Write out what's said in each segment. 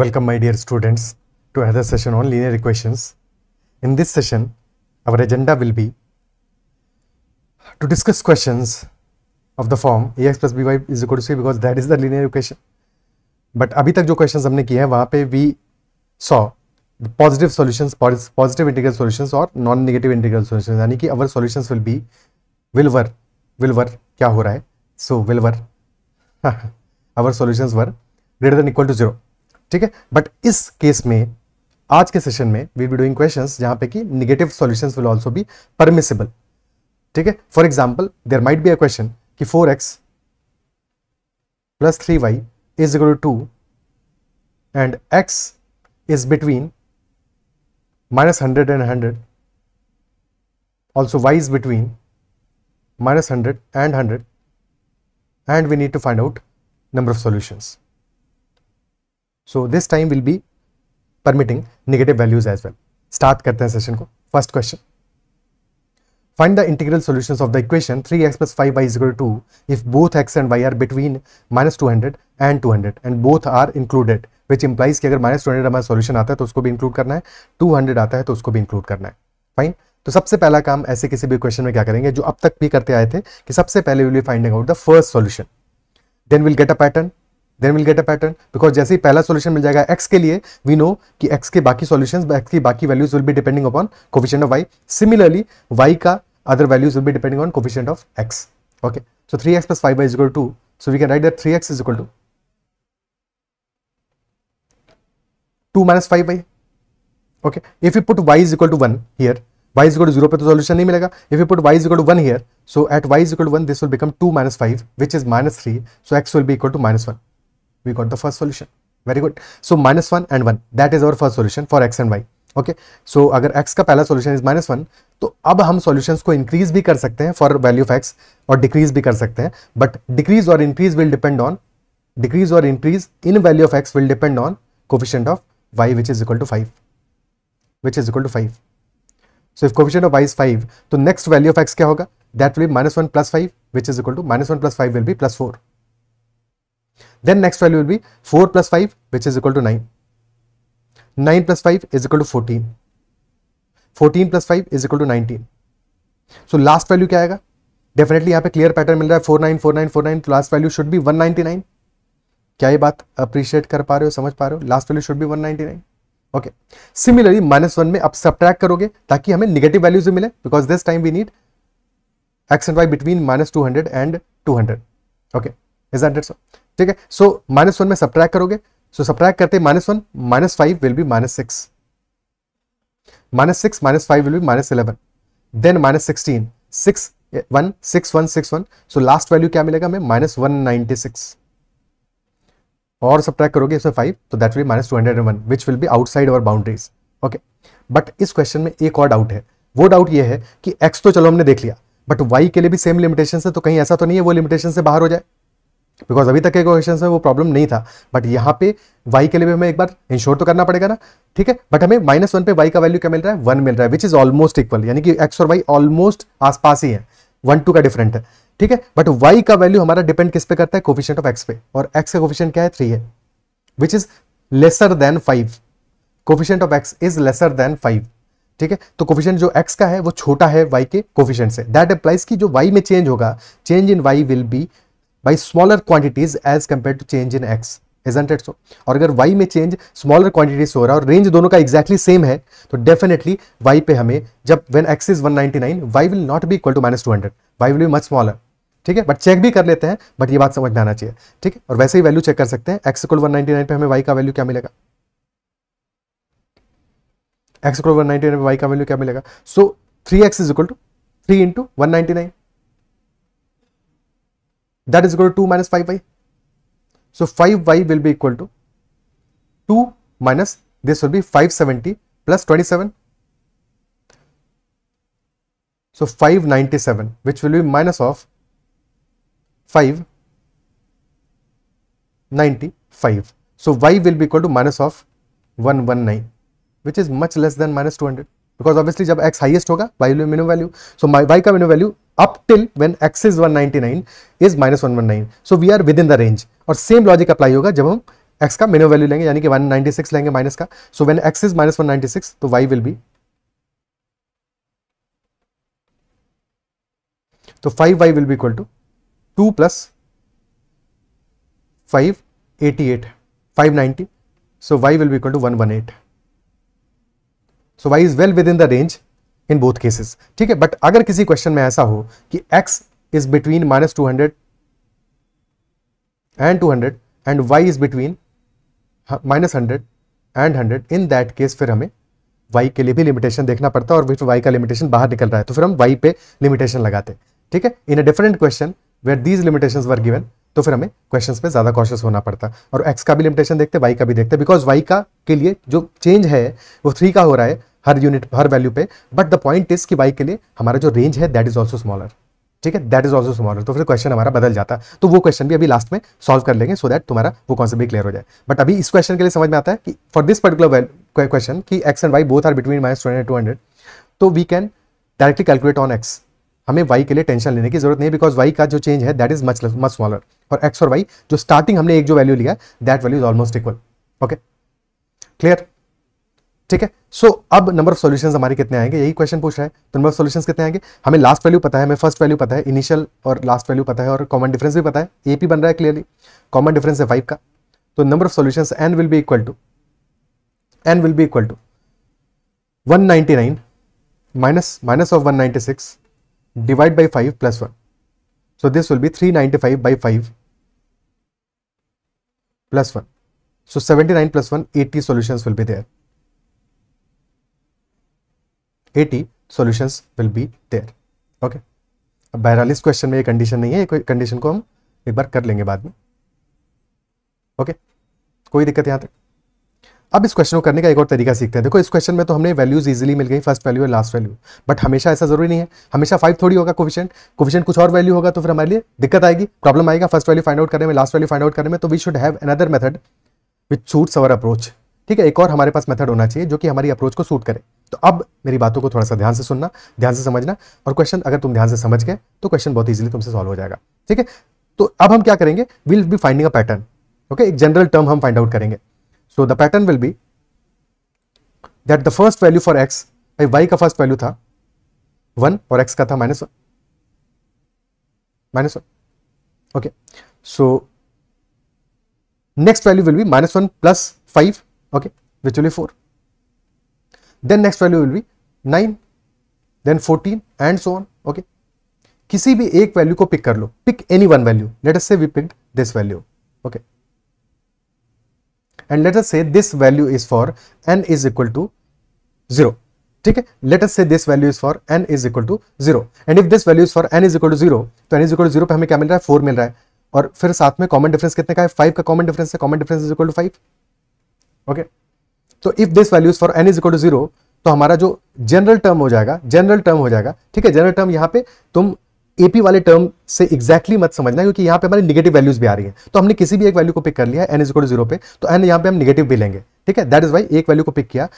Welcome my dear students to another session on linear equations. In this session, our agenda will be to discuss questions of the form ax plus by is equal to c because that is the linear equation. But abhi tak jo questions humne kiye hain wahan pe we saw the positive solutions, positive integral solutions or non-negative integral solutions yani ki our solutions will be will work will work kya ho raha hai so will work our solutions were greater than equal to 0 ठीक है but इस case में आज के session में we be doing question जहां पर कि negative solution will also be permissible ठीक है for example there might be a question कि four x plus three y is equal to and x is between minus hundred and hundred also y is between minus hundred and hundred and we need to find out number of solutions so this time will be permitting negative values as well start करते हैं session को first question find Find the integral solutions of the equation 3x plus 5y is two if both x and y are between minus two hundred and two hundred and both are included which implies कि अगर minus two hundred हमारा solution आता है तो उसको भी include करना है टू हंड्रेड आता है तो उसको भी इंक्लूड करना है फाइन तो सबसे पहला काम ऐसे किसी भी क्वेश्चन में क्या करेंगे जो अब तक भी करते आए थे कि सबसे पहले will be finding out the first solution then will get a pattern then will get a pattern because जैसे ही पहला सोल्यूशन मिल जाएगा एक्स के लिए वी नो कि एक्स के बाकी सोल्यूशन एक्स की बाकी वैल्यूज विल भी depending upon coefficient of y similarly y का अदर वैल्यूज विल भी depending on coefficient of x okay so three x plus five y equal to so we can write that three x is equal to two minus five y okay if you put y is equal to one here y equal to zero पे तो solution नहीं मिलेगा if you put is equal to one here so at y equal to one this will become two minus five which is minus three so x will भी equal to minus one we got the first solution very good so minus 1 and 1 that is our first solution for x and y okay okay, so so, अगर x का पहला solution is minus one तो अब हम solutions को increase भी कर सकते हैं फॉर वैल्यू ऑफ x और डिक्रीज भी कर सकते हैं बट डिक्रीज और increase will depend on decrease और increase in value of x will depend on coefficient of y which is equal to five which is equal to five so if coefficient of y is five तो next value of x क्या होगा that will be minus one plus five which is equal to minus one plus five will be plus four Then next value will be 4 plus 5 which is equal to 9. 9 plus 5 is equal to 14. 14 plus 5 is equal to 19. So last value क्या आएगा definitely यहाँ पे clear pattern मिल रहा है four nine four nine four nine last value should be one ninety nine क्या ये बात अप्रिशिएट कर पा रहे हो समझ पा रहे हो last value should be one ninety nine okay similarly minus one में आप सब्ट्रैक्ट करोगे ताकि हमें निगेटिव वैल्यूज भी मिले because this time we need x and y between minus two hundred and two hundred okay is that so ठीक है so minus one में सब्ट्रैक करोगे सो so, करते minus one minus five will be minus six minus six minus five will be minus eleven then minus sixteen six one six one six one so last value क्या मिलेगा हमें minus one ninety six और सब track करोगे इसमें five तो that will minus two hundred and one which will be outside our boundaries okay but इस question में एक और डाउट है वो डाउट ये है कि एक्स तो चलो हमने देख लिया बट वाई के लिए भी सेम लिमिटेशन है तो कहीं ऐसा तो नहीं है वो लिमिटेशन से बाहर हो जाए बिकॉज अभी तक के क्वेश्चन में वो प्रॉब्लम नहीं था बट यहाँ पे वाई के लिए भी हमें एक बार इंश्योर तो करना पड़ेगा ना ठीक है बट हमें माइनस वन पे वाई का वैल्यू क्या मिल रहा है वन मिल रहा है विच इज ऑलमोस्ट इक्वल यानी कि एक्स और वाई ऑलमोस्ट आसपास ही है वन टू का डिफरेंट है ठीक है बट वाई का वैल्यू हमारा डिपेंड किस पे करता है कोफिशियंट ऑफ एक्स पे और एक्स का कोफिशियंट क्या है थ्री है which is lesser than five coefficient of x is lesser than five ठीक है तो कोफिशियंट जो एक्स का है वो छोटा है वाई के कोफिशियंट से दैट अप्लाइज की जो वाई में चेंज होगा change in y will be by smaller quantities as compared to change in x isn't it so और अगर y में change smaller quantities हो रहा है और range दोनों का exactly same है तो definitely y पे हमें जब when x is 199 y will not be equal to minus 200 y will be much smaller ठीक है बट चेक भी कर लेते हैं बट ये बात समझ में आना चाहिए ठीक है और वैसे ही वैल्यू चेक कर सकते हैं एक्स इक्वल 199 पे हमें वाई का वैल्यू क्या मिलेगा एक्स इक्वल 199 पे वाई का वैल्यू क्या मिलेगा so three x is equal to three into one ninety nine that is equal to 2 minus 5y. So 5y will be equal to 2 minus this will be 570 plus 27. So 597 which will be minus of 595. So y will be equal to minus of 119 which is much less than minus 200 because obviously जब x highest होगा y will be minimum value. So my y का minimum value up till when x is 199 is minus 119. So we are within the range. और same logic apply होगा जब हम x का minimum value लेंगे यानी कि 196 लेंगे minus का. So when x is minus 196 तो y will be तो 5y will be equal to 2 plus 588 590 so y will be equal to 118 so y is well within the range इन both cases ठीक है बट अगर किसी question में ऐसा हो कि x is between minus two hundred and two hundred and y is between minus hundred and hundred in that case फिर हमें वाई के लिए भी लिमिटेशन देखना पड़ता है और फिर वाई का लिमिटेशन बाहर निकल रहा है तो फिर हम वाई पे लिमिटेशन लगाते ठीक है in a different question where these limitation were given तो फिर हमें क्वेश्चन पे ज़्यादा कॉशियस होना पड़ता है और एक्स का भी लिमिटेशन देखते वाई का भी देखते बिकॉज वाई का के लिए जो चेंज है वो थ्री का हो रहा है हर यूनिट हर वैल्यू पे बट द पॉइंट इज कि वाई के लिए हमारा जो रेंज है दैट इज ऑल्सो स्मॉलर ठीक है दैट इज ऑल्सो स्मॉलर तो फिर क्वेश्चन हमारा बदल जाता है तो वो क्वेश्चन भी अभी लास्ट में सॉल्व कर लेंगे सो दैट तुम्हारा वो कॉन्सेप्ट भी क्लियर हो जाए बट अभी इस क्वेश्चन के लिए समझ में आता है कि फॉर दिस पर्टिकुलर क्वेश्चन कि x and y both are between minus two two hundred तो we can directly calculate on x हमें वाई के लिए टेंशन लेने की जरूरत नहीं बिकॉज वाई का जो चेंज है that is much much smaller और एक्स और वाई जो स्टार्टिंग हमने एक जो वैल्यू लिया that value is almost equal okay clear ठीक है सो so, अब नंबर ऑफ सॉल्यूशंस हमारे कितने आएंगे यही क्वेश्चन पूछ रहा है तो नंबर ऑफ सॉल्यूशंस कितने आएंगे हमें लास्ट वैल्यू पता है हमें फर्स्ट वैल्यू पता है इनिशियल और लास्ट वैल्यू पता है और कॉमन डिफरेंस भी पता है ए पी बन रहा है क्लियरली कॉमन डिफरेंस है फाइव का तो number of solution n will be equal to n will be equal to one ninety nine minus minus of one ninety six divide by five plus one so this will be three ninety five by five plus one so seventy nine plus one 80 solution will be there 80 solutions will be there okay अब बयालीस question में ये condition नहीं है कोई condition को हम एक बार कर लेंगे बाद में ओके okay? कोई दिक्कत यहां तक अब इस क्वेश्चन को करने का एक और तरीका सीखते हैं देखो इस क्वेश्चन में तो हमने वैल्यूज इजीली मिल गई फर्स्ट वैल्यू और लास्ट वैल्यू बट हमेशा ऐसा जरूरी नहीं है हमेशा फाइव थोड़ी होगा कोविशेंट कोविशेंट कुछ और वैल्यू होगा तो फिर हमारे लिए दिक्कत आएगी प्रॉब्लम आएगा फर्स्ट वैल्यू फाइंड आउट करने में लास्ट वैल्यू फाइंड आउट करने में तो we should have another method which suits our approach ठीक है एक और हमारे पास मेथड होना चाहिए जो कि हमारी अप्रोच को सूट करें तो अब मेरी बातों को थोड़ा सा ध्यान से सुनना ध्यान से समझना और क्वेश्चन अगर तुम ध्यान से समझ गए तो क्वेश्चन बहुत ईजिली तुमसे सॉल्व हो जाएगा ठीक है तो अब हम क्या करेंगे will be finding a pattern okay एक जनरल टर्म हम फाइंड आउट करेंगे so the pattern will be that the first value for x भाई वाई का फर्स्ट वैल्यू था वन और एक्स का था minus one minus one okay so next value will be minus one plus five okay which will be four then next value will be 9 then 14 and so on okay किसी भी एक value को pick कर लो pick any one value let us say we pick this value okay and let us say this value is for n is equal to zero ठीक है let us say this value is for n is equal to zero and if this value is for n is equal to zero तो n is equal to zero पे हमें क्या मिल रहा है four मिल रहा है और फिर साथ में कॉमन डिफरेंस कितने का है फाइव का कॉमन डिफरेंस है common difference is equal to five okay तो if this values for n is equal to zero तो हमारा जो जनरल टर्म हो जाएगा जनरल टर्म हो जाएगा ठीक है जनरल टर्म यहां पे तुम एपी वाले टर्म से एग्जैक्टली exactly मत समझना क्योंकि यहां पे हमारी निगेटिव वैल्यूज भी आ रही है तो हमने किसी भी एक वैल्यू को पिक कर लिया n is equal to zero पे तो एन यहां पे हम निगेटिव भी लेंगे ठीक है दैट इज वाई एक वैल्यू को पिक किया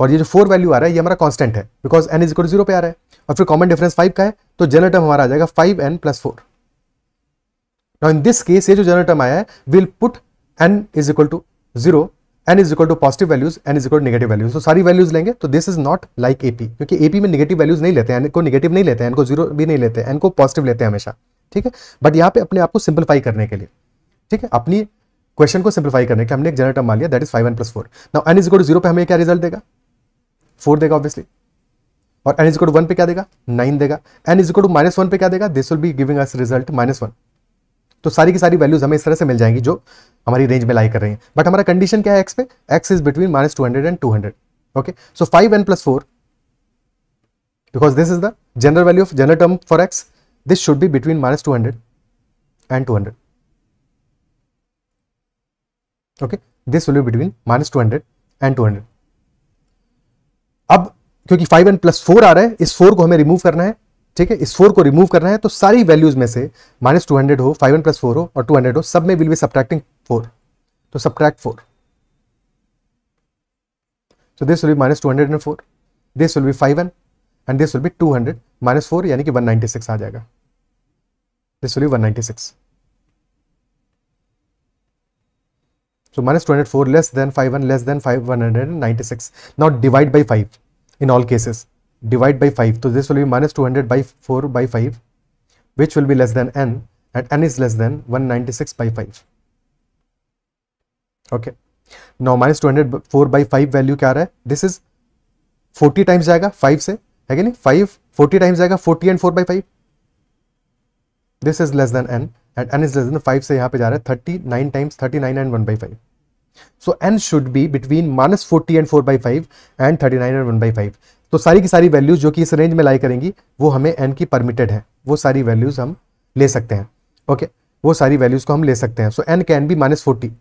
और ये जो फोर वैल्यू आ रहा है ये हमारा कॉन्स्टेंट है because n is equal zero पे आ रहा है और फिर कॉमन डिफरेंस फाइव का है तो जनरल टर्म हमारा आ जाएगा five n plus four now in this case ये जो जनरल टर्म आया है will put n is equal to zero n is equal to positive values n is equal to negative values तो सारी values लेंगे तो this is not like AP क्योंकि AP में नेगेटिव वैल्यूज नहीं लेते हैं एन को नेगेटिव नहीं लेते हैं एन को जीरो भी नहीं लेते हैं एन को पॉजिटिव लेते हैं हमेशा ठीक है बट यहाँ पे अपने आपको सिंप्लीफाई करने के लिए ठीक है अपनी क्वेश्चन को सिंप्लीफाई करने के लिए हमने एक जनरल टर्म मान लिया that is five n plus four now n is equal to zero पे हमें क्या रिजल्ट देगा फोर देगा ऑब्वियसली और n is equal to one पे क्या देगा नाइन देगा n is equal to minus one पे क्या देगा this will be giving us result minus one तो सारी की सारी वैल्यूज हमें इस तरह से मिल जाएंगी जो हमारी रेंज में लाई कर रही है बट हमारा कंडीशन क्या है एक्स पे x is between minus two hundred and two hundred okay so five n plus four because this is the general value of general term for x this should be between minus two hundred and two hundred okay this will be between minus two hundred and two hundred अब क्योंकि five n plus four आ रहा है इस four को हमें remove करना है ठीक है इस फोर को रिमूव करना है तो सारी वैल्यूज में से माइनस टू हंड्रेड हो फाइव एन प्लस फोर हो और टू हंड्रेड हो सब में will be subtracting 4. So subtract 4. So this will be minus 204. This will be 5n and this will be 200 minus 4 yani 196 आ This will be 196. So minus 204 less than five n less than 5 196. Now divide by 5 in all cases. Divide by 5. So this will be minus 200 by 4 by 5 which will be less than n and n is less than 196 by 5. Okay now minus two hundred four by five value क्या रहा है this is forty times जाएगा five से है कि नहीं five forty times जाएगा forty and four by five this is less than n and n is less than five से यहाँ पे जा रहा है thirty nine times thirty nine and one by five so n should be between minus forty and four by five and thirty nine and one by five तो सारी की सारी वैल्यूज जो कि इस रेंज में लाई करेंगी वो हमें एन की परमिटेड है वो सारी वैल्यूज हम ले सकते हैं ओके okay? वो सारी वैल्यूज को हम ले सकते हैं so n can be minus forty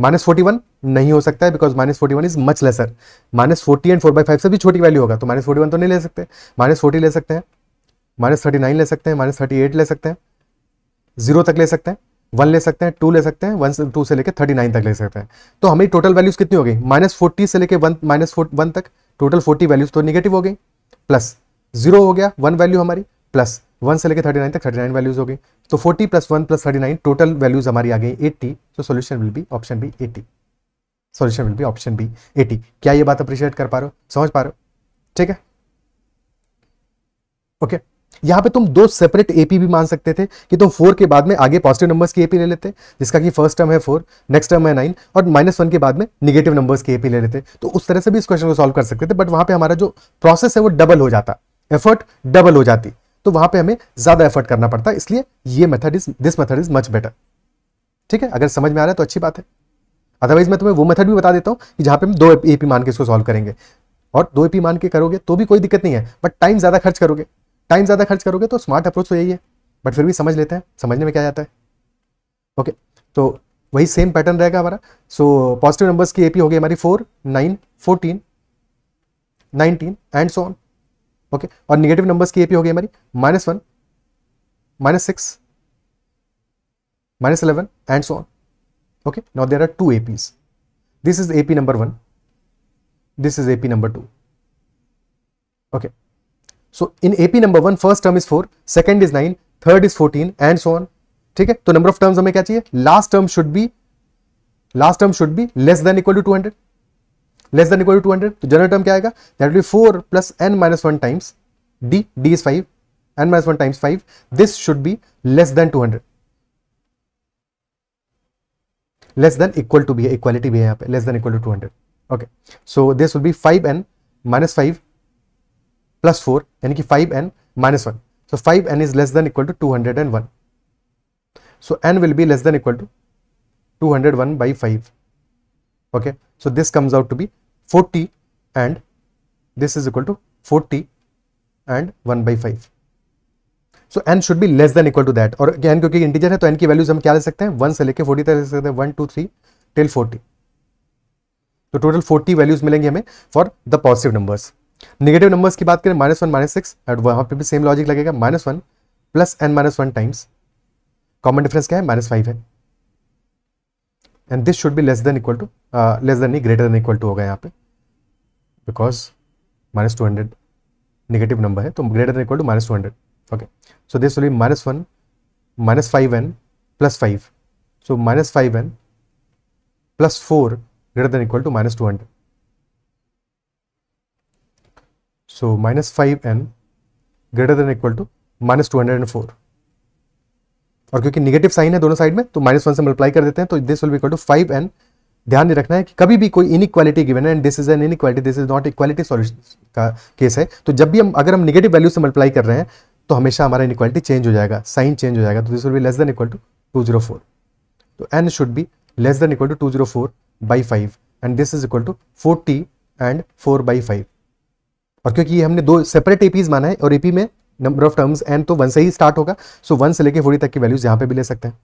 minus forty one नहीं हो सकता है because minus forty one is much lesser minus forty and four by five से भी छोटी वैल्यू होगा तो माइनस फोर्टी वन तो नहीं ले सकते माइनस फोर्टी ले सकते हैं माइनस थर्टी नाइन ले सकते हैं माइनस थर्टी एट ले सकते हैं जीरो तक ले सकते हैं वन ले सकते हैं टू ले सकते हैं वन से टू से लेकर थर्टी नाइन तक ले सकते हैं तो हमारी टोटल वैल्यूज कितनी हो गई माइनस फोर्टी से लेकर वन माइनस वन तक टोटल फोर्टी वैल्यूज तो निगेटिव हो गई प्लस जीरो हो गया वन वैल्यू हमारी प्लस वन से लेकर थर्टी नाइन तक थर्टी नाइन वैल्यूज हो गई तो forty plus one plus thirty nine total values हमारी आ गई एट्टी तो solution will be option B eighty solution will be option B eighty क्या ये बात अप्रिशिएट कर पा रहे हो समझ पा रहे हो ठीक है ओके okay. यहां पे तुम दो सेपरेट एपी भी मान सकते थे कि तुम फोर के बाद में आगे पॉजिटिव नंबर्स की एपी ले लेते जिसका कि फर्स्ट टर्म है फोर नेक्स्ट टर्म है नाइन और माइनस वन के बाद में निगेटिव नंबर्स की एपी ले लेते तो उस तरह से भी इस क्वेश्चन को सॉल्व कर सकते थे बट वहां पे हमारा जो प्रोसेस है वो डबल हो जाता एफर्ट डबल हो जाती तो वहां पे हमें ज्यादा एफर्ट करना पड़ता है इसलिए ये method is this method is much better ठीक है अगर समझ में आ रहा है तो अच्छी बात है अदरवाइज मैं तुम्हें वो मेथड भी बता देता हूँ कि जहां पे हम दो एपी मान के इसको सॉल्व करेंगे और दो एपी मान के करोगे तो भी कोई दिक्कत नहीं है बट टाइम ज़्यादा खर्च करोगे टाइम ज़्यादा खर्च करोगे तो स्मार्ट अप्रोच तो यही है बट फिर भी समझ लेते हैं समझने में क्या जाता है ओके तो वही सेम पैटर्न रहेगा हमारा सो पॉजिटिव नंबर्स की एपी होगी हमारी four nine fourteen nineteen and so on okay और निगेटिव नंबर की एपी हो गई हमारी minus one minus six minus eleven and so on okay now there are two APs this is AP number one this is AP number two okay so in AP number one first term is four second is nine third is fourteen and so on ठीक है तो number of terms हमें क्या चाहिए last term should be last term should be less than equal to two hundred less than equal to two hundred तो general term क्या आएगा that will four plus n minus one times d d is five n minus one times five this should be less than two hundred less than equal to भी है equality भी है यहाँ पे less than equal to two hundred okay so this will be five n minus five plus four यानी कि five n minus one so five n is less than equal to two hundred and one so n will be less than equal to 201 by 5 okay so this comes out to be 40 and this is equal to 40 and 1 by 5. So so, n should be less than equal to that और n क्योंकि integer है तो n की values हम क्या ले सकते हैं वन से लेके फोर्टी तक ले सकते हैं one two three till forty तो टोटल फोर्टी वैल्यूज मिलेंगे हमें for the positive numbers negative numbers की बात करें minus one minus six and वहाँ पे भी सेम लॉजिक लगेगा minus one plus n minus one times common difference क्या है माइनस फाइव है and this should be less than equal to less than नहीं ग्रेटर देन इक्वल टू होगा यहाँ पे because minus two hundred negative number है तो greater equal to minus two hundred okay so this will be minus one minus five n plus five so minus five n plus four greater than equal to minus two hundred so minus five n greater than equal to minus two hundred and four और क्योंकि negative sign है दोनों side में तो minus one से multiply कर देते हैं तो this will be equal to five n ध्यान रखना है कि कभी भी कोई इनक्वालिटी गिवन है and this is an inequality this is not equality solution का केस है तो जब भी हम अगर हम निगेटिव वैल्यू से मल्टीप्लाई कर रहे हैं तो हमेशा हमारा इनक्वालिटी चेंज हो जाएगा साइन चेंज हो जाएगा तो this will be less than equal to two zero four तो n should be less than equal to two zero four by five and this is equal to forty and four by five और क्योंकि ये हमने दो separate APs माना है और AP में नंबर ऑफ टर्म्स एन तो वन से ही स्टार्ट होगा सो वन से लेकर फोर्टी तक की वैल्यूज यहाँ पे भी ले सकते हैं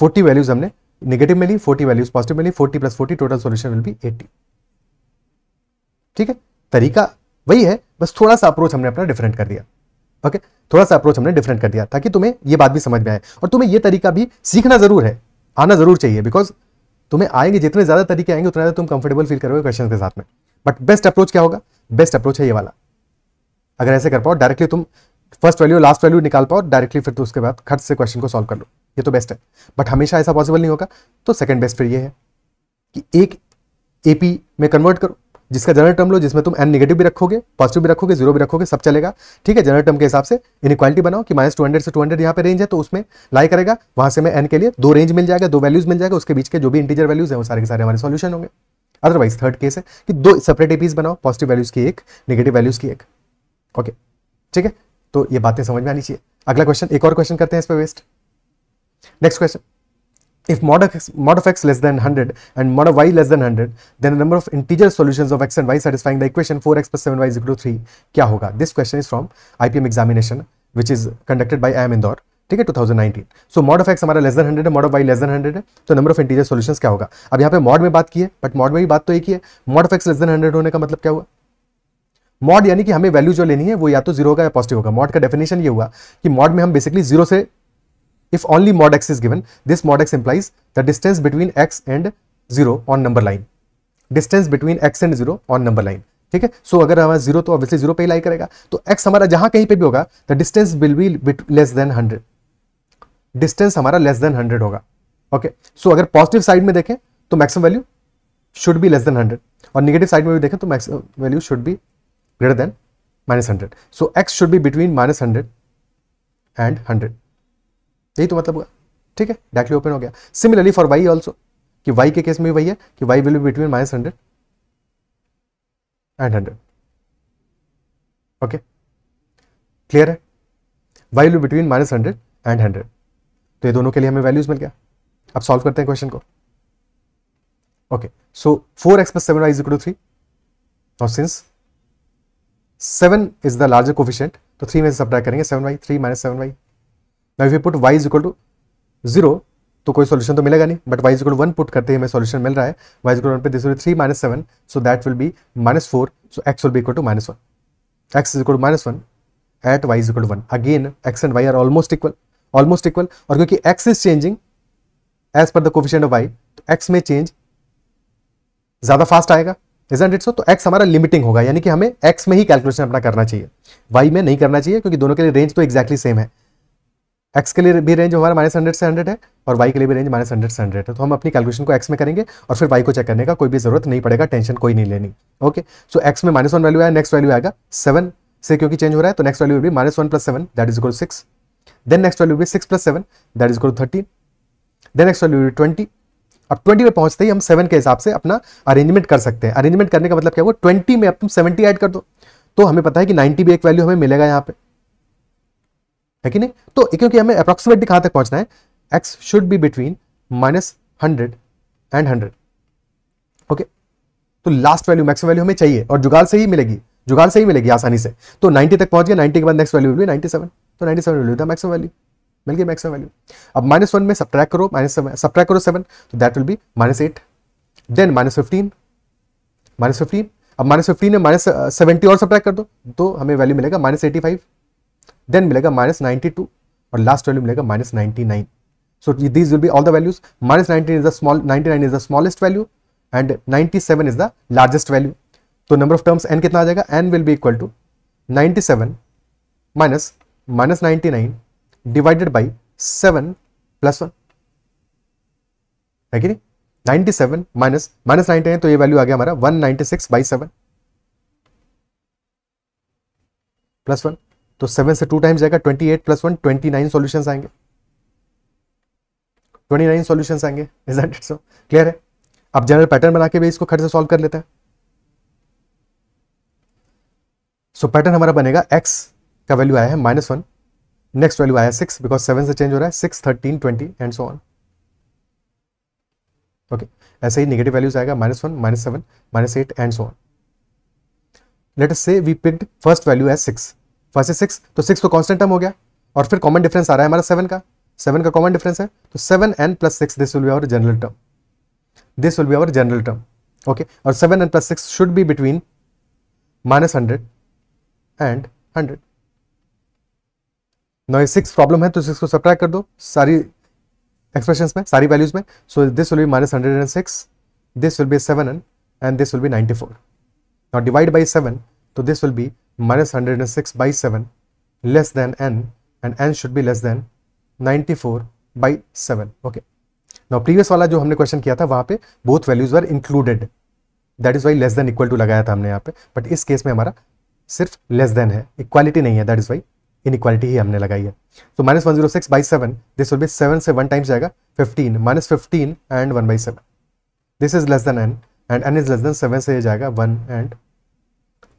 40 वैल्यूज हमने नेगेटिव में ली 40 वैल्यूज पॉजिटिव में ली 40 plus 40 total solution will be 80 ठीक है तरीका वही है बस थोड़ा सा अप्रोच हमने अपना डिफरेंट कर दिया ओके थोड़ा सा अप्रोच हमने डिफरेंट कर दिया ताकि तुम्हें यह बात भी समझ में आए और तुम्हें यह तरीका भी सीखना जरूर है आना जरूर चाहिए बिकॉज तुम्हें आएंगे जितने ज्यादा तरीके आएंगे उतना ज्यादा तुम कंफर्टेबल फील करोगे क्वेश्चन के साथ में बट बेस्ट अप्रोच क्या होगा बेस्ट अप्रोच है ये वाला अगर ऐसे कर पाओ डायरेक्टली तुम फर्स्ट वैल्यू लास्ट वैल्यू निकाल पाओ डायरेक्टली फिर तो उसके बाद खट से क्वेश्चन को सॉल्व कर लो ये तो बेस्ट है बट हमेशा ऐसा पॉसिबल नहीं होगा तो सेकंड बेस्ट फिर ये है कि एक ए में कन्वर्ट करो जिसका जनरल टर्म लो जिसमें तुम एन नेगेटिव भी रखोगे पॉजिटिव भी रखोगे जीरो भी रखोगे सब चलेगा ठीक है जनरल टर्म के हिसाब से इक्वालिटी बनाओ कि माइनस टू हंड्रेड से टू हंड्रेड यहाँ पे रेंज है तो उसमें लाई करेगा वहां से मैं एन के लिए दो रेंज मिल जाएगा दो वैल्यूज मिल जाएगा उसके बीच के जो भी इंटीजर वैल्यूज है वो सारे के सारे हमारे सोल्यूशन होंगे अदरवाइज थर्ड केस है कि दो सेपरेट एपीज बनाओ पॉजिटिव वैल्यूज की एक नेगेटिव वैल्यूज की एक ओके ठीक है तो ये बातें समझ में आनी चाहिए अगला क्वेश्चन एक और क्वेश्चन करते हैं इस पर वेस्ट Next question. If mod of, x, mod of x less than 100 and mod of y less than 100, then the number of integer solutions of x and y satisfying the equation 4x plus 7y is equal to 3 kya hoga This question is from IPM examination which is conducted by IIM Indore. ठीक है 2019 so mod of x हमारा less than 100 है mod of y less than 100 है तो number of interior solutions क्या होगा अब यहाँ पे मॉड में बात की है बट मॉड में भी बात तो एक ही है mod of x less than 100 होने का मतलब क्या हुआ मॉड यानी कि हमें वैल्यू जो लेनी है वो या तो जीरो होगा या पॉजिटिव होगा मॉड का डेफिनेशन ये हुआ कि मॉड में हम बेसिकली जीरो से If only mod x is given, this mod x implies the distance between x and 0 on number line. Distance between x and zero on number line ठीक है सो अगर हमारा जीरो तो ऑब्वियसली जीरो पे ही लाई करेगा तो x हमारा जहां कहीं पे भी होगा the distance will be less than hundred distance हमारा लेस देन हंड्रेड होगा ओके सो अगर पॉजिटिव साइड में देखें तो maximum value should be less than hundred और निगेटिव साइड में भी देखें तो maximum value should be greater than minus hundred so x should be between minus hundred and hundred यही तो मतलब हुआ ठीक है डायरेक्टली ओपन हो गया सिमिलरली फॉर वाई ऑल्सो कि वाई के केस में भी वही है कि y will be between minus hundred and hundred okay clear है y will between minus hundred and hundred तो ये दोनों के लिए हमें वैल्यूज मिल गया अब सॉल्व करते हैं क्वेश्चन को okay so four x plus seven y equal to three और since seven is the larger coefficient तो थ्री में से करेंगे seven y three minus seven y now if you put y is equal to zero तो कोई solution तो मिलेगा नहीं but y is equal one put करते ही हमें सॉल्यूशन मिल रहा है वाई वन पे this will three minus seven so that will be minus four so x will be equal to minus one x is equal minus one at y is equal one again x and y are almost equal almost equal और क्योंकि x is changing as per the coefficient of y तो x में change ज़्यादा fast आएगा isn't it so तो x हमारा limiting होगा यानी कि हमें एक्स में ही कैलकुलेशन अपना करना चाहिए वाई में नहीं करना चाहिए क्योंकि दोनों के लिए रेंज तो एक्जैक्टली exactly सेम है एक्स के लिए भी रेंज हमारा माइनस हंड्रेड से हंड्रेड है और वाई के लिए भी रेंज माइनस हंड्रेड से हंड्रेड है तो हम अपनी कैलकुलेशन को एक्स में करेंगे और फिर वाई को चेक करने का कोई भी जरूरत नहीं पड़ेगा टेंशन कोई नहीं लेनी ओके सो एक्स में माइनस वन वैल्यू आया नेक्स्ट वैल्यू आएगा सेवन से क्योंकि चेंज हो रहा है तो नेक्स्ट वैल्यू भी minus one plus seven that is equal six then next value भी six plus seven that is equal thirteen then next value भी ट्वेंटी अब ट्वेंटी में पहुंचते ही हम सेवन के हिसाब से अपना अरेंजमेंट कर सकते हैं अरेंजमेंट करने का मतलब क्या हुआ ट्वेंटी में अब तुम सेवेंटी एड कर दो तो हमें पता है कि नाइन्टी भी एक वैल्यू हमें मिलेगा यहाँ पे है कि नहीं तो क्योंकि हमें अप्रोक्सीमेटली कहां तक पहुंचना है x should be between minus hundred and hundred okay तो लास्ट वैल्यू मैक्सिम वैल्यू हमें चाहिए और जुगाल से ही मिलेगी जुगाल से ही मिलेगी आसानी से तो 90 तक पहुंच गया 90 के बाद नेक्स्ट वैल्यू नाइनटी 97 तो 97 सेवन वैल्यू था मैक्सिमम वैल्यू मिल गई मैक्सिमम वैल्यू अब माइनस वन में सब्ट्रैक करो माइनस सेवन सब्ट्रैक करो सेवन तो that will be minus eight then minus fifteen minus fifteen अब माइनस फिफ्टीन में माइनस सेवेंटी uh, और सब्ट्रैक कर दो तो हमें वैल्यू मिलेगा माइनस एटी फाइव देन मिलेगा माइनस नाइन्टी टू और लास्ट वैल्यू मिलेगा minus ninety nine so this will be all the values minus nineteen is the small ninety nine is the smallest value and ninety seven is the largest value तो number of terms n कितना आ जाएगा n will be equal to ninety seven minus minus ninety nine divided by seven plus one है कि ninety seven minus minus ninety nine तो ये value आ गया हमारा one ninety six by seven plus one तो सेवन से two times जाएगा twenty eight plus one twenty nine solution आएंगे ट्वेंटी नाइन सोल्यूशन आएंगे क्लियर है अब जनरल पैटर्न बना के भी इसको खट से सॉल्व कर लेते हैं सो so, पैटर्न हमारा बनेगा एक्स का वैल्यू आया है माइनस वन नेक्स्ट वैल्यू आया सिक्स बिकॉज सेवन से चेंज हो रहा है six thirteen twenty and so on okay ऐसे ही नेगेटिव वैल्यूज आएगा minus one minus seven minus eight and so on let us say we picked first value है six five से six तो सिक्स तो कॉन्स्टेंट टर्म हो गया और फिर कॉमन डिफरेंस आ रहा है हमारा सेवन का सेवन का कॉमन डिफरेंस है तो seven n plus six this will be our general term this will be our general term okay और seven n plus six should be between minus hundred and hundred ये six problem है तो six को subtract कर दो सारी expression में सारी वैल्यूज में so this will be minus hundred and six this will be seven n and this will be ninety four not divide by seven तो minus hundred and six by seven less than n and n should be less than ninety four by seven okay now previous वाला जो हमने question किया था वहाँ पे both values were included that is y less than equal to लगाया था हमने यहाँ पे बट इस केस में हमारा सिर्फ लेस देन है इक्वालिटी नहीं है that is y inequality ही हमने लगाई है तो minus one zero six by seven this will be seven से वन टाइम्स जाएगा fifteen minus fifteen and one by seven this is less than n and n is less than seven से जाएगा one and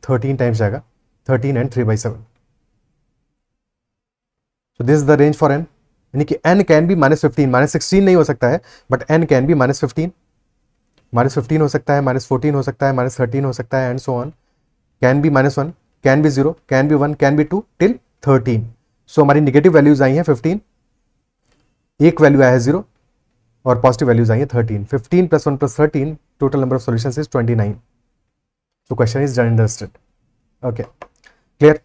thirteen times जाएगा thirteen and three by seven so this is the range for n यानी कि n can भी minus fifteen minus sixteen नहीं हो सकता है बट एन कैन भी माइनस फिफ्टीन माइनस फिफ्टीन हो सकता है माइनस फोर्टीन हो सकता है माइनस थर्टीन हो सकता है एंड सो ऑन कैन भी माइनस वन कैन भी जीरो कैन भी वन कैन भी टू टिल थर्टीन सो हमारी निगेटिव वैल्यूज आई हैं फिफ्टीन एक वैल्यू आया है जीरो और पॉजिटिव वैल्यूज आई हैं thirteen fifteen plus one plus thirteen total number of solution is twenty nine So question is done understood. Okay, clear?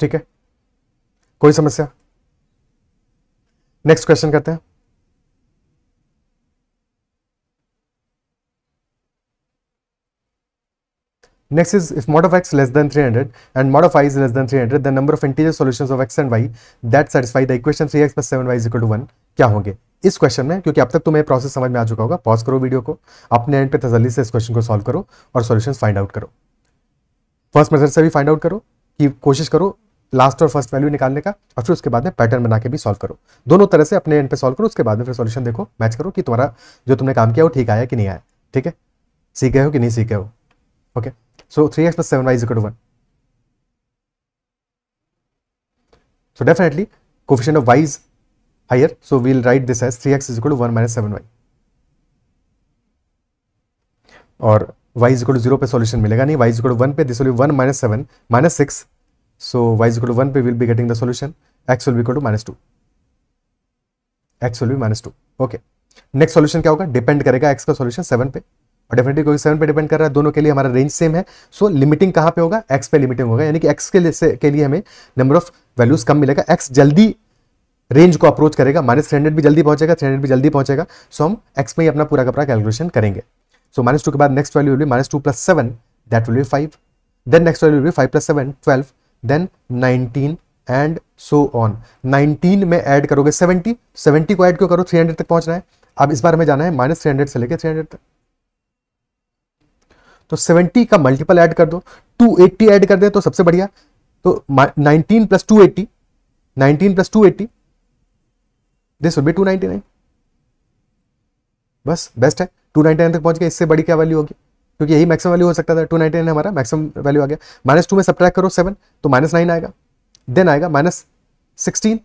ठीक है कोई समस्या नेक्स्ट क्वेश्चन करते हैं Next is if mod of x less than 300 and mod of y is less than 300 the number of integer solutions of x and y that satisfy the equation 3x plus 7y is equal to 1 क्या होंगे इस question में क्योंकि अब तक तुम्हें process समझ में आ चुका होगा पॉज करो वीडियो को अपने एंड पे तसली से इस क्वेश्चन को सॉल्व करो और सॉल्यूशन फाइंड आउट करो फर्स्ट मेथड से भी फाइंड आउट करो कि कोशिश करो लास्ट और फर्स्ट वैल्यू निकालने का और फिर उसके बाद में पैटर्न बना के भी सॉल्व करो दोनों तरह से अपने एंड पे सॉल्व करो उसके बाद में फिर सॉल्यूशन देखो मैच करो कि तुम्हारा जो तुमने काम किया वो ठीक आया कि नहीं आया ठीक है सीख गए हो कि नहीं सीख गए हो okay So 3x plus 7y is equal to 1. So definitely coefficient of y is higher. So we'll write this as 3x is equal to 1 minus 7y. और y is equal to zero पे solution मिलेगा नहीं y is equal to one पे this will be one minus seven minus six so y is equal to one पे will be getting the solution x will be equal to minus two x will be minus two okay next solution क्या होगा depend करेगा x का solution seven पे और definitely क्योंकि seven पे depend कर रहा है दोनों के लिए हमारा रेंज सेम है सो लिमिटिंग कहाँ पे होगा एक्स पे लिमिटिंग होगा यानी कि एक्स के लिए के लिए हमें नंबर ऑफ वैल्यूज कम मिलेगा एक्स जल्दी रेंज को अप्रोच करेगा माइनस थ्री हंड्रेड भी जल्दी पहुंचेगा थ्री हंड्रेड भी जल्दी पहुंचेगा सो हम एक्स में ही अपना पूरा का पूरा कैलकुलेशन करेंगे सो माइनस टू के बाद नेक्स्ट वैल्यू भी minus two plus seven that will be five then next value भी five plus seven twelve then nineteen and so on nineteen में ऐड करोगे सेवेंटी सेवेंटी को ऐड क्यों करो हंड्रेड तक पहुंचना है अब इस बार हमें जाना है माइनस थ्री से लेकर हंड्रेड तक तो 70 का मल्टीपल ऐड कर दो 280 ऐड कर दे तो सबसे बढ़िया तो 19 plus 280 nineteen plus eighty this will be बस बेस्ट है 299 तक पहुंच गया इससे बड़ी क्या वैल्यू होगी क्योंकि यही मैक्सिमम वैल्यू हो सकता था 299 हमारा मैक्सिमम वैल्यू आ गया माइनस टू में ट्रैक करो सेवन तो माइनस नाइन आएगा देन आएगा माइनस सिक्सटीन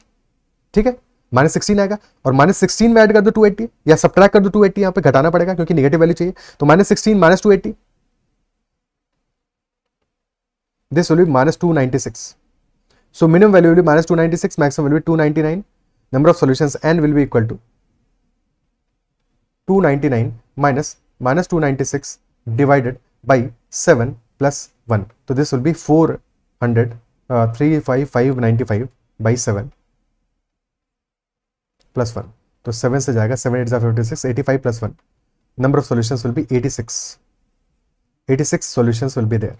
ठीक है माइनस सिक्सटीन आएगा और माइनस सिक्सटीन में ऐड कर दो टू एट्टी या ट्रैक कर दो टू एट्टी यहाँ पे घटाना पड़ेगा क्योंकि निगेटिव वैल्यू चाहिए तो minus sixteen minus two eighty this will be minus 296. So minimum value will be minus 296, maximum will be 299. Number of solutions n will be equal to 299 minus minus 296 divided by 7 plus 1. So this will be 400, uh, 35595 by 7 plus 1. So 7 से जाएगा 7 56 85 plus 1. Number of solutions will be 86. 86 solutions will be there.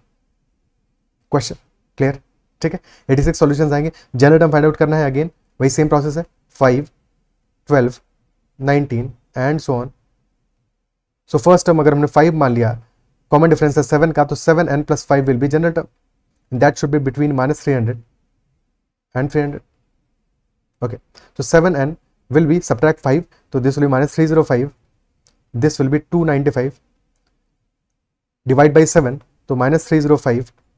Question clear ठीक है eighty six solution आएंगे general term find out करना है again वही same process है five twelve nineteen and so on so first term अगर हमने five मान लिया कॉमन डिफरेंस है सेवन का तो seven n plus five will be general term that should be between minus three hundred and three hundred okay तो seven n will be okay so 7n will be minus three zero five this will be two ninety five divide by seven तो minus three zero five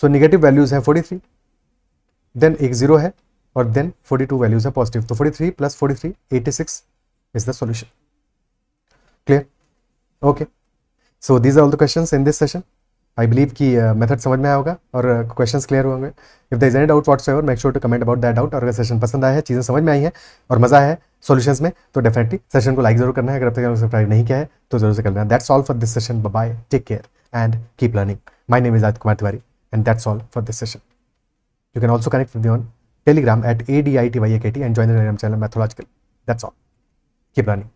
so negative values है 43 then एक zero है और then 42 values है positive तो 43 plus eighty six is the solution clear okay so these are all the question in this session I believe कि method uh, समझ में आएगा और क्वेश्चंस uh, क्लियर होंगे if the is any doubt whatsoever make sure to comment about that doubt और अगर session पसंद आया है चीज़ें समझ में आई हैं और मजा है सॉल्यूशंस में तो डेफिनेटली सेशन को लाइक जरूर करना है अगर अब तक सब्सक्राइब नहीं किया है तो जरूर से कर लेना that's all for this session bye take care and keep learning my name is आद Kumar Tiwari And that's all for this session. You can also connect with me on Telegram at ADITYAKT and join the Telegram channel Methodological. That's all. Keep learning.